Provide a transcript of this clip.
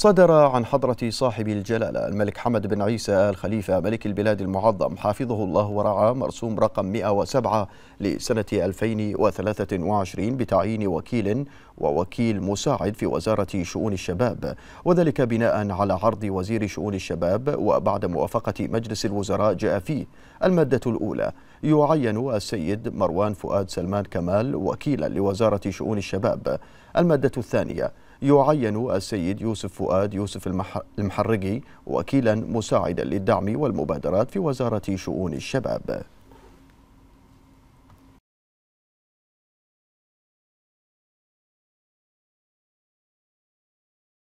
صدر عن حضرة صاحب الجلالة الملك حمد بن عيسى آل خليفة ملك البلاد المعظم حافظه الله ورعاه مرسوم رقم 107 لسنة 2023 بتعيين وكيل ووكيل مساعد في وزارة شؤون الشباب وذلك بناء على عرض وزير شؤون الشباب وبعد موافقة مجلس الوزراء جاء فيه المادة الأولى يعين السيد مروان فؤاد سلمان كمال وكيلا لوزارة شؤون الشباب المادة الثانية يعين السيد يوسف فؤاد يوسف المحرقي وكيلا مساعدا للدعم والمبادرات في وزارة شؤون الشباب